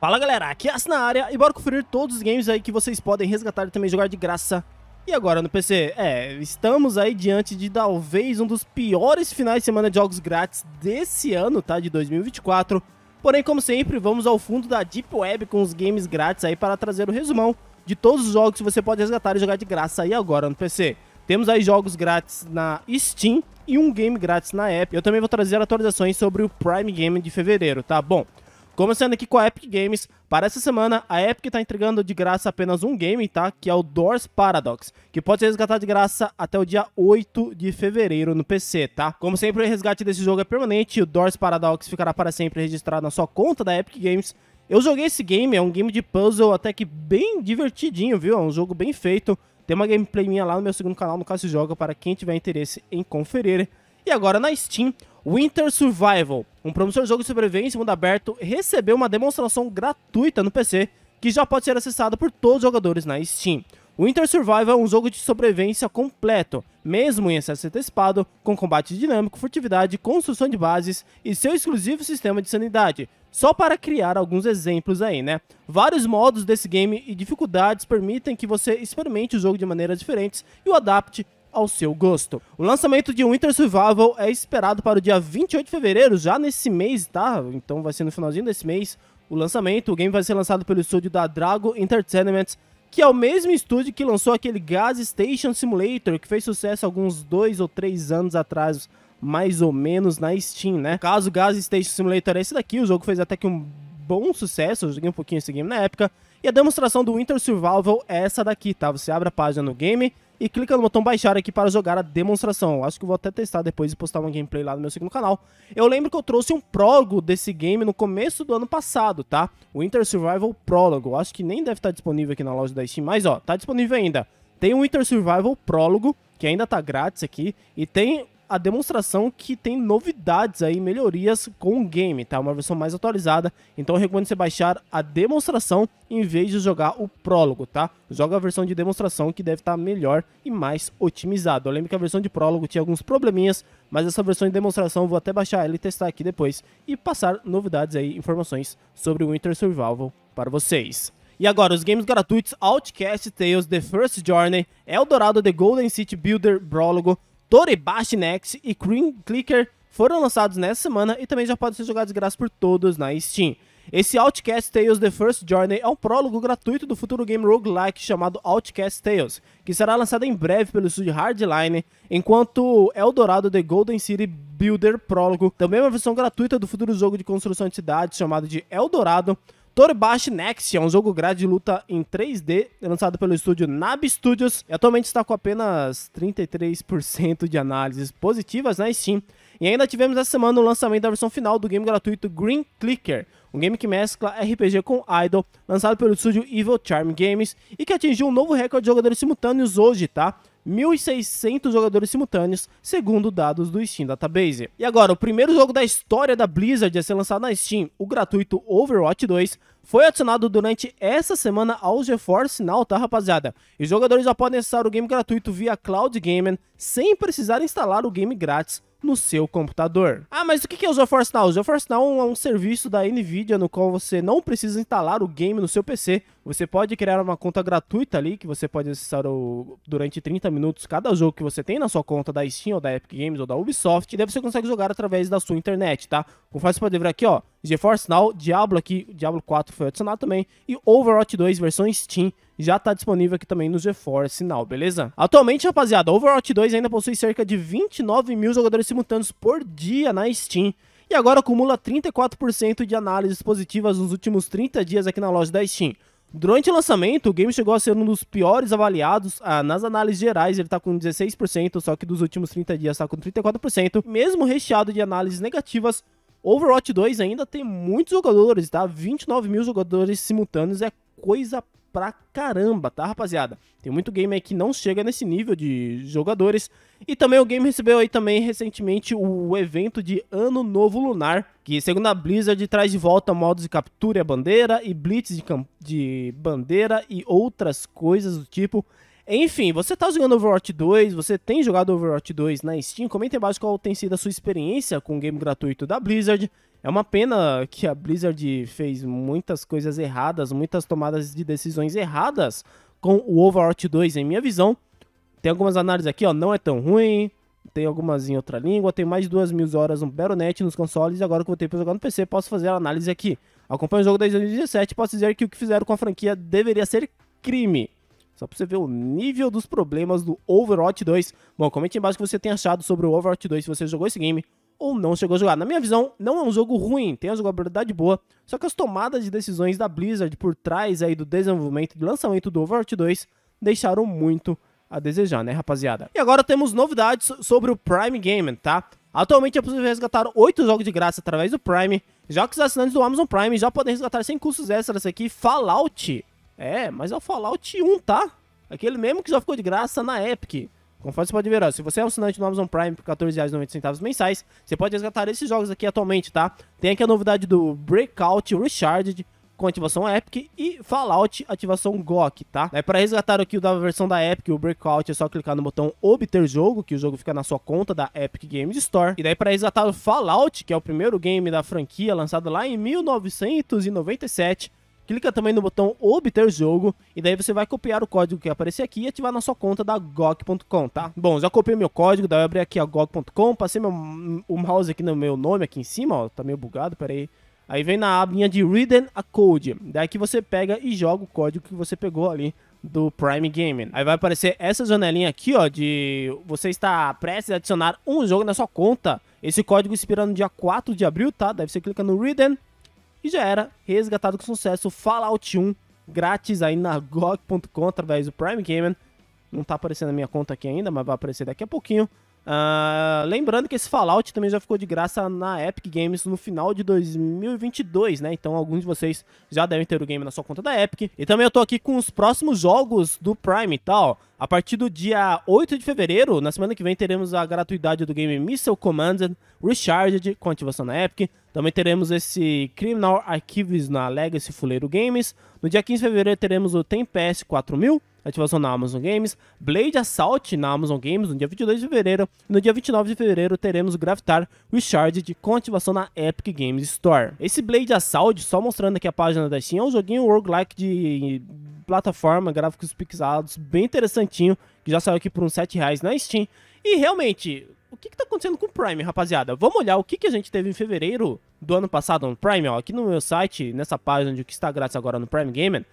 Fala galera, aqui é As na área e bora conferir todos os games aí que vocês podem resgatar e também jogar de graça. E agora no PC? É, estamos aí diante de talvez um dos piores finais de semana de jogos grátis desse ano, tá? De 2024. Porém, como sempre, vamos ao fundo da Deep Web com os games grátis aí para trazer o resumão de todos os jogos que você pode resgatar e jogar de graça aí agora no PC. Temos aí jogos grátis na Steam e um game grátis na App. Eu também vou trazer atualizações sobre o Prime Game de fevereiro, tá bom? Começando aqui com a Epic Games, para essa semana a Epic está entregando de graça apenas um game, tá? Que é o Doors Paradox, que pode ser resgatado de graça até o dia 8 de fevereiro no PC, tá? Como sempre, o resgate desse jogo é permanente, e o Doors Paradox ficará para sempre registrado na sua conta da Epic Games. Eu joguei esse game, é um game de puzzle até que bem divertidinho, viu? É um jogo bem feito. Tem uma gameplay minha lá no meu segundo canal, no caso se joga, para quem tiver interesse em conferir. E agora na Steam, Winter Survival. Um promissor jogo de sobrevivência mundo aberto recebeu uma demonstração gratuita no PC, que já pode ser acessada por todos os jogadores na Steam. Winter Survival é um jogo de sobrevivência completo, mesmo em acesso antecipado, com combate dinâmico, furtividade, construção de bases e seu exclusivo sistema de sanidade. Só para criar alguns exemplos aí, né? Vários modos desse game e dificuldades permitem que você experimente o jogo de maneiras diferentes e o adapte ao seu gosto. O lançamento de Winter Survival é esperado para o dia 28 de fevereiro, já nesse mês, tá? Então vai ser no finalzinho desse mês o lançamento. O game vai ser lançado pelo estúdio da Drago Entertainment, que é o mesmo estúdio que lançou aquele Gas Station Simulator, que fez sucesso alguns dois ou três anos atrás, mais ou menos, na Steam, né? No caso, Gas Station Simulator é esse daqui, o jogo fez até que um bom sucesso, eu joguei um pouquinho esse game na época, e a demonstração do Winter Survival é essa daqui, tá? Você abre a página no game, e clica no botão baixar aqui para jogar a demonstração. Acho que vou até testar depois e postar uma gameplay lá no meu segundo canal. Eu lembro que eu trouxe um prólogo desse game no começo do ano passado, tá? Winter Survival Prólogo. Acho que nem deve estar tá disponível aqui na loja da Steam, mas ó, tá disponível ainda. Tem o Winter Survival Prólogo, que ainda tá grátis aqui, e tem a demonstração que tem novidades aí, melhorias com o game, tá? Uma versão mais atualizada. Então eu recomendo você baixar a demonstração em vez de jogar o prólogo, tá? Joga a versão de demonstração que deve estar tá melhor e mais otimizado. Eu lembro que a versão de prólogo tinha alguns probleminhas, mas essa versão de demonstração vou até baixar ela e testar aqui depois e passar novidades aí, informações sobre o Winter Survival para vocês. E agora, os games gratuitos Outcast Tales, The First Journey, Eldorado, The Golden City Builder, prólogo Bash Next e Cream Clicker foram lançados nessa semana e também já podem ser jogados de graça por todos na Steam. Esse Outcast Tales The First Journey é um prólogo gratuito do futuro game roguelike chamado Outcast Tales, que será lançado em breve pelo estúdio Hardline, enquanto Eldorado The Golden City Builder Prólogo também é uma versão gratuita do futuro jogo de construção de cidades chamado de Eldorado Torbash Next é um jogo grade de luta em 3D, lançado pelo estúdio Nab Studios, e atualmente está com apenas 33% de análises positivas na né? Steam. E ainda tivemos essa semana o lançamento da versão final do game gratuito Green Clicker, um game que mescla RPG com Idol, lançado pelo estúdio Evil Charm Games e que atingiu um novo recorde de jogadores simultâneos hoje, tá? 1.600 jogadores simultâneos, segundo dados do Steam Database. E agora, o primeiro jogo da história da Blizzard a ser lançado na Steam, o gratuito Overwatch 2, foi adicionado durante essa semana ao GeForce Now, tá rapaziada? E jogadores já podem acessar o game gratuito via Cloud Gaming sem precisar instalar o game grátis no seu computador. Ah, mas o que é o GeForce Now? O GeForce Now é um serviço da Nvidia no qual você não precisa instalar o game no seu PC, você pode criar uma conta gratuita ali, que você pode acessar o, durante 30 minutos cada jogo que você tem na sua conta da Steam, ou da Epic Games, ou da Ubisoft, e daí você consegue jogar através da sua internet, tá? Como você pode ver aqui, ó, GeForce Now, Diablo aqui, Diablo 4 foi adicionado também, e Overwatch 2 versão Steam já está disponível aqui também no GeForce Now, beleza? Atualmente, rapaziada, Overwatch 2 ainda possui cerca de 29 mil jogadores simultâneos por dia na Steam, e agora acumula 34% de análises positivas nos últimos 30 dias aqui na loja da Steam. Durante o lançamento, o game chegou a ser um dos piores avaliados. Ah, nas análises gerais, ele tá com 16%, só que dos últimos 30 dias tá com 34%. Mesmo recheado de análises negativas, Overwatch 2 ainda tem muitos jogadores, tá? 29 mil jogadores simultâneos é coisa pra caramba, tá, rapaziada? Tem muito game aí que não chega nesse nível de jogadores. E também o game recebeu aí também recentemente o evento de Ano Novo Lunar, que segundo a Blizzard traz de volta modos de captura a bandeira e blitz de, de bandeira e outras coisas do tipo. Enfim, você tá jogando Overwatch 2, você tem jogado Overwatch 2 na Steam, comenta embaixo qual tem sido a sua experiência com o game gratuito da Blizzard. É uma pena que a Blizzard fez muitas coisas erradas, muitas tomadas de decisões erradas com o Overwatch 2, em minha visão. Tem algumas análises aqui, ó, não é tão ruim, tem algumas em outra língua, tem mais de duas mil horas no Battle.net, nos consoles, e agora que eu voltei pra jogar no PC, posso fazer a análise aqui. Acompanho o jogo desde 2017, posso dizer que o que fizeram com a franquia deveria ser crime. Só pra você ver o nível dos problemas do Overwatch 2. Bom, comente embaixo o que você tem achado sobre o Overwatch 2, se você jogou esse game, ou não chegou a jogar. Na minha visão, não é um jogo ruim, tem uma jogabilidade boa, só que as tomadas de decisões da Blizzard por trás aí do desenvolvimento e de lançamento do Overwatch 2 deixaram muito a desejar, né, rapaziada? E agora temos novidades sobre o Prime Gaming, tá? Atualmente é possível resgatar 8 jogos de graça através do Prime, já que os assinantes do Amazon Prime já podem resgatar sem custos extras aqui Fallout. É, mas é o Fallout 1, tá? Aquele mesmo que já ficou de graça na Epic. Conforme você pode ver, ó, se você é assinante do Amazon Prime por R$14,90 mensais, você pode resgatar esses jogos aqui atualmente, tá? Tem aqui a novidade do Breakout Recharged, com ativação Epic e Fallout ativação GOK, tá? é para resgatar aqui o da versão da Epic, o Breakout é só clicar no botão obter jogo, que o jogo fica na sua conta da Epic Games Store. E daí para resgatar o Fallout, que é o primeiro game da franquia lançado lá em 1997, clica também no botão obter jogo e daí você vai copiar o código que aparecer aqui e ativar na sua conta da GOG.com, tá? Bom, já copiei meu código, daí eu abri aqui a GOG.com, passei meu, o mouse aqui no meu nome aqui em cima, ó, tá meio bugado, peraí. Aí vem na abinha de Read a Code, daí que você pega e joga o código que você pegou ali do Prime Gaming. Aí vai aparecer essa janelinha aqui, ó, de você está prestes a adicionar um jogo na sua conta. Esse código expira no dia 4 de abril, tá? Daí você clica no readen. E já era resgatado com sucesso Fallout 1 grátis aí na GOG.com através do Prime Gaming. Não tá aparecendo a minha conta aqui ainda, mas vai aparecer daqui a pouquinho. Uh, lembrando que esse Fallout também já ficou de graça na Epic Games no final de 2022, né? Então alguns de vocês já devem ter o game na sua conta da Epic. E também eu tô aqui com os próximos jogos do Prime e tá? tal. A partir do dia 8 de fevereiro, na semana que vem, teremos a gratuidade do game Missile Commander Recharged com ativação na Epic. Também teremos esse Criminal Archives na Legacy Fuleiro Games. No dia 15 de fevereiro teremos o Tempest 4000 ativação na Amazon Games, Blade Assault na Amazon Games no dia 22 de fevereiro, e no dia 29 de fevereiro teremos Gravitar Recharged com ativação na Epic Games Store. Esse Blade Assault, só mostrando aqui a página da Steam, é um joguinho roguelike de plataforma, gráficos pixelados, bem interessantinho, que já saiu aqui por uns 7 reais na Steam. E realmente, o que, está acontecendo com o Prime, rapaziada? Vamos olhar o que, que a gente teve em fevereiro do ano passado no Prime, ó, aqui no meu site, nessa página de o que está grátis agora no Prime Gamer.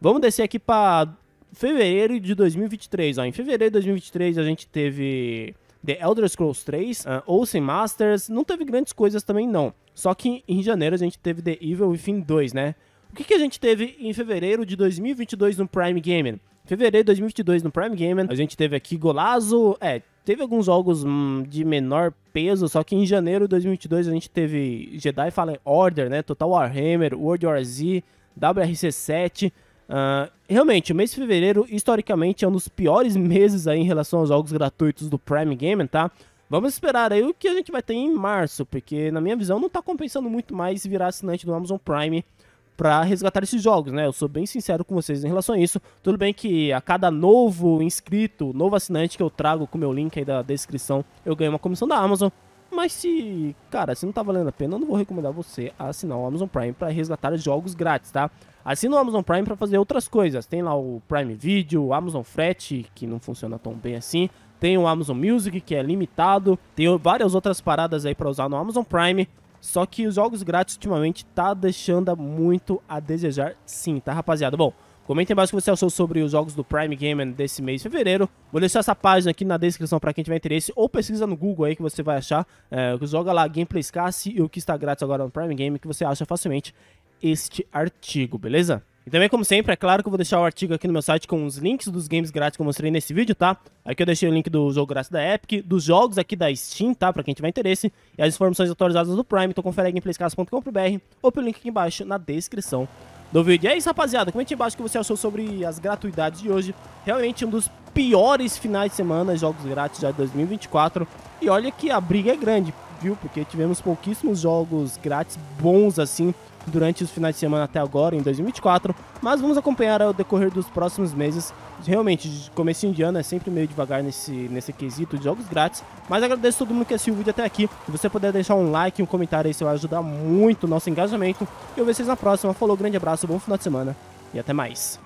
Vamos descer aqui para fevereiro de 2023. Ó. Em fevereiro de 2023 a gente teve The Elder Scrolls 3, uh, Olsen Masters, não teve grandes coisas também não. Só que em janeiro a gente teve The Evil Within 2, né? O que, que a gente teve em fevereiro de 2022 no Prime Gaming? Fevereiro de 2022 no Prime Gaming, a gente teve aqui Golazo, é, teve alguns jogos hum, de menor peso, só que em janeiro de 2022 a gente teve Jedi Fallen Order, né? Total Warhammer, World War Z, WRC7, Uh, realmente, o mês de fevereiro, historicamente, é um dos piores meses aí em relação aos jogos gratuitos do Prime Gaming, tá? Vamos esperar aí o que a gente vai ter em março, porque na minha visão não tá compensando muito mais virar assinante do Amazon Prime para resgatar esses jogos, né? Eu sou bem sincero com vocês em relação a isso. Tudo bem que a cada novo inscrito, novo assinante que eu trago com o meu link aí da descrição, eu ganho uma comissão da Amazon. Mas se, cara, se não tá valendo a pena, eu não vou recomendar você assinar o Amazon Prime para resgatar jogos grátis, tá? Assina o Amazon Prime para fazer outras coisas. Tem lá o Prime Video, o Amazon Frete, que não funciona tão bem assim. Tem o Amazon Music, que é limitado. Tem várias outras paradas aí para usar no Amazon Prime. Só que os jogos grátis ultimamente tá deixando muito a desejar sim, tá, rapaziada? Bom, Comenta embaixo o que você achou sobre os jogos do Prime Gaming desse mês de fevereiro. Vou deixar essa página aqui na descrição para quem tiver interesse, ou pesquisa no Google aí que você vai achar. É, joga lá Gameplay Scarce e o que está grátis agora no Prime Game, que você acha facilmente este artigo, beleza? E também, como sempre, é claro que eu vou deixar o artigo aqui no meu site com os links dos games grátis que eu mostrei nesse vídeo, tá? Aqui eu deixei o link do jogo grátis da Epic, dos jogos aqui da Steam, tá? Pra quem tiver interesse, e as informações atualizadas do Prime, então confere aí gameplayscas.com.br ou pelo link aqui embaixo na descrição do vídeo. É isso, rapaziada. Comente embaixo o que você achou sobre as gratuidades de hoje. Realmente um dos piores finais de semana, jogos grátis já de 2024. E olha que a briga é grande viu, porque tivemos pouquíssimos jogos grátis bons assim durante os finais de semana até agora, em 2024, mas vamos acompanhar ao decorrer dos próximos meses. Realmente, começo de ano é sempre meio devagar nesse, nesse quesito de jogos grátis, mas agradeço todo mundo que assistiu o vídeo até aqui. Se você puder deixar um like e um comentário aí, isso vai ajudar muito o nosso engajamento. Eu vejo vocês na próxima. Falou, grande abraço, bom final de semana e até mais.